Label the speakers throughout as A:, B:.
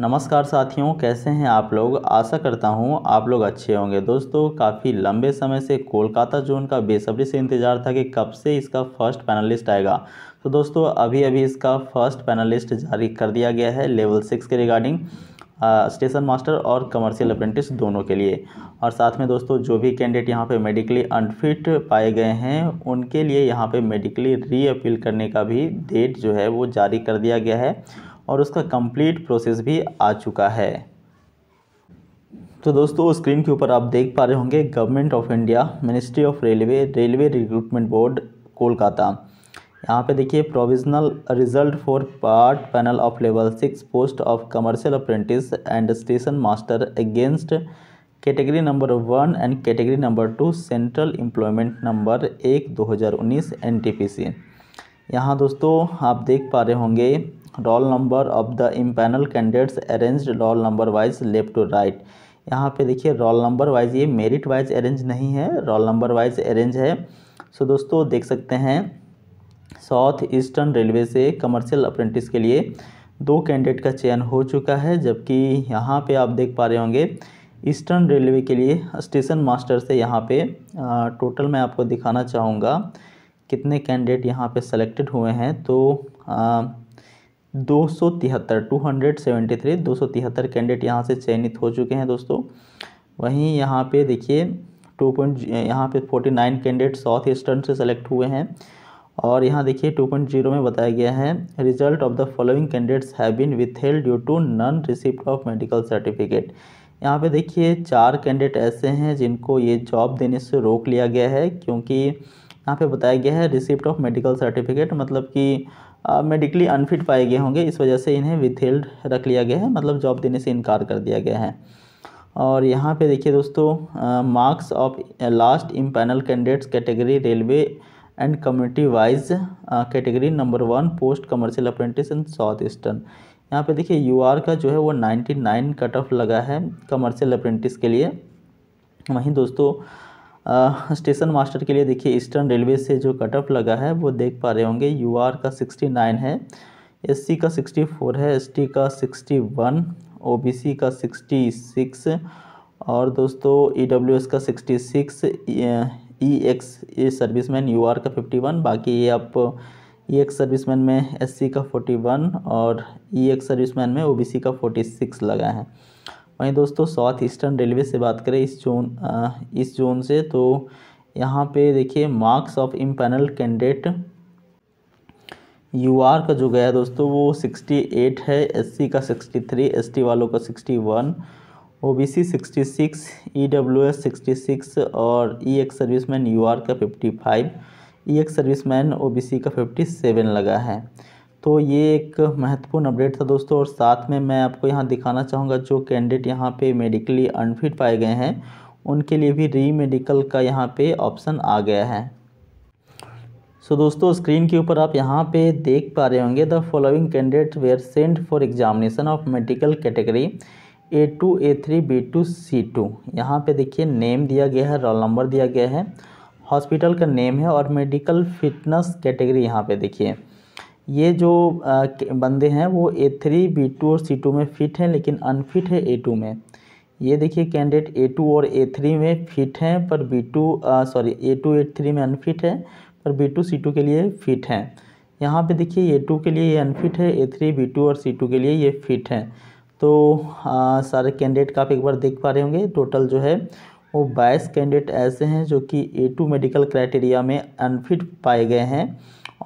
A: नमस्कार साथियों कैसे हैं आप लोग आशा करता हूं आप लोग अच्छे होंगे दोस्तों काफ़ी लंबे समय से कोलकाता जोन का बेसब्री से इंतज़ार था कि कब से इसका फर्स्ट पैनलिस्ट आएगा तो दोस्तों अभी अभी इसका फर्स्ट पैनलिस्ट जारी कर दिया गया है लेवल सिक्स के रिगार्डिंग स्टेशन मास्टर और कमर्शियल अप्रेंटिस दोनों के लिए और साथ में दोस्तों जो भी कैंडिडेट यहाँ पर मेडिकली अनफिट पाए गए हैं उनके लिए यहाँ पर मेडिकली रीअपील करने का भी डेट जो है वो जारी कर दिया गया है और उसका कंप्लीट प्रोसेस भी आ चुका है तो दोस्तों स्क्रीन के ऊपर आप देख पा रहे होंगे government of India ministry of railway railway recruitment board Kolkata यहाँ पे देखिए provisional result for part panel of level six post of commercial apprentice and station master against category number one and category number two central employment number एक दो P C यहाँ दोस्तों आप देख पा रहे होंगे roll number of the empanel candidates arranged roll number wise left to right यहाँ पे देखिए रोल नंबर वाइज ये मेरिट वाइज अरेंज नहीं है रोल नंबर वाइज अरेंज है सो दोस्तों देख सकते हैं साउथ ईस्टर्न रेलवे से कमर्शियल अप्रेंटिस के लिए दो कैंडिडेट का चयन हो चुका है जबकि यहाँ पे आप देख पा रहे होंगे ईस्टर्न रेलवे के लिए स्टेशन मास्टर से यहाँ पे आ, टोटल मैं आपको दिखाना चाहूँगा कितने कैंडिडेट यहाँ पे सेलेक्टेड हुए हैं तो आ, दो सौ तिहत्तर टू हंड्रेड सेवेंटी थ्री दो सौ तिहत्तर कैंडिडेट यहाँ से चयनित हो चुके हैं दोस्तों वहीं यहाँ पे देखिए टू पॉइंट यहाँ पे forty nine candidate south eastern से सेलेक्ट हुए हैं और यहाँ देखिए टू पॉइंट जीरो में बताया गया है result of the following candidates have been withheld due to non receipt of medical certificate यहाँ पे देखिए चार कैंडिडेट ऐसे हैं जिनको ये जॉब देने से रोक लिया गया है क्योंकि यहाँ पे बताया गया है रिसिप्ट ऑफ मेडिकल सर्टिफिकेट मतलब कि मेडिकली अनफिट पाए गए होंगे इस वजह से इन्हें विथेल्ड रख लिया गया है मतलब जॉब देने से इनकार कर दिया गया है और यहाँ पे देखिए दोस्तों marks of last empanel candidates category railway and community wise category number one post commercial apprentice in south eastern यहाँ पे देखिए यू आर का जो है वो नाइन्टी नाइन कट ऑफ लगा है कमर्शियल अप्रेंटिस के लिए वहीं दोस्तों स्टेशन मास्टर के लिए देखिए ईस्टर्न रेलवे से जो कट ऑफ लगा है वो देख पा रहे होंगे यू आर का सिक्सटी नाइन है एस सी का सिक्सटी फोर है एस टी का sixty one O B C का सिक्सटी सिक्स और दोस्तों ई डब्ल्यू एस का sixty six E X service serviceman U R का फिफ्टी वन बाकी ये आप ई एक्स सर्विसमैन में एस सी का फोर्टी वन और ई एक्स सर्विसमैन में ओ बी सी का फोर्टी सिक्स लगा है वहीं दोस्तों साउथ ईस्टर्न रेलवे से बात करें इस जोन आ, इस जोन से तो यहाँ पे देखिए marks of empanel candidate U R का जो गया दोस्तों वो सिक्सटी एट है एस सी का सिक्सटी थ्री एस टी वालों का sixty one O B C sixty six E W S sixty six और E X serviceman U R का fifty five E X serviceman O B C का fifty seven लगा है तो ये एक महत्वपूर्ण अपडेट था दोस्तों और साथ में मैं आपको यहाँ दिखाना चाहूँगा जो कैंडिडेट यहाँ पे मेडिकली अनफिट पाए गए हैं उनके लिए भी री मेडिकल का यहाँ पे ऑप्शन आ गया है सो so, दोस्तों स्क्रीन के ऊपर आप यहाँ पे देख पा रहे होंगे the following candidate were sent for examination of medical category A two A three B two C two यहाँ पर देखिए नेम दिया गया है रोल नंबर दिया गया है हॉस्पिटल का नेम है और मेडिकल फिटनेस कैटेगरी यहाँ पे देखिए ये जो बंदे हैं वो ए थ्री बी टू और सी टू में फिट हैं लेकिन अनफिट है ए टू में ये देखिए कैंडिडेट ए टू और ए थ्री में फिट हैं पर B two sorry A two A three में अनफिट है पर बी टू सी टू के लिए फिट हैं यहाँ पे देखिए ए टू के लिए ये अनफिट है ए थ्री बी टू और सी टू के लिए ये फिट हैं तो आ, सारे कैंडिडेट का आप एक बार देख पा रहे होंगे टोटल जो है वो बाईस कैंडिडेट ऐसे हैं जो कि ए टू मेडिकल क्राइटेरिया में अनफिट पाए गए हैं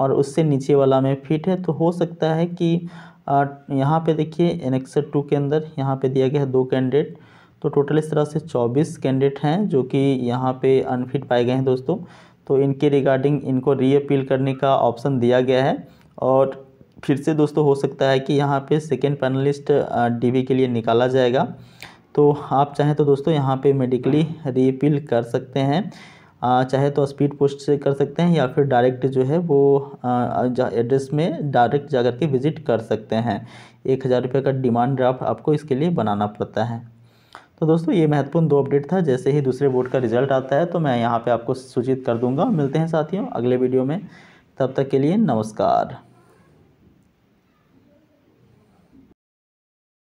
A: और उससे नीचे वाला में फिट है तो हो सकता है कि यहाँ पे देखिए एक्सर टू के अंदर यहाँ पे दिया गया है दो कैंडिडेट तो टोटल इस तरह से चौबीस कैंडिडेट हैं जो कि यहाँ पे अनफिट पाए गए हैं दोस्तों तो इनके रिगार्डिंग इनको रीअपील करने का ऑप्शन दिया गया है और फिर से दोस्तों हो सकता है कि यहाँ पे सेकेंड पैनलिस्ट डी के लिए निकाला जाएगा तो आप चाहें तो दोस्तों यहाँ पर मेडिकली रीअपील कर सकते हैं चाहे तो स्पीड पोस्ट से कर सकते हैं या फिर डायरेक्ट जो है वो एड्रेस में डायरेक्ट जा कर के विज़िट कर सकते हैं एक हज़ार रुपये का डिमांड ड्राफ्ट आपको इसके लिए बनाना पड़ता है तो दोस्तों ये महत्वपूर्ण दो अपडेट था जैसे ही दूसरे बोर्ड का रिजल्ट आता है तो मैं यहाँ पर आपको सूचित कर दूँगा मिलते हैं साथियों अगले वीडियो में तब तक के लिए नमस्कार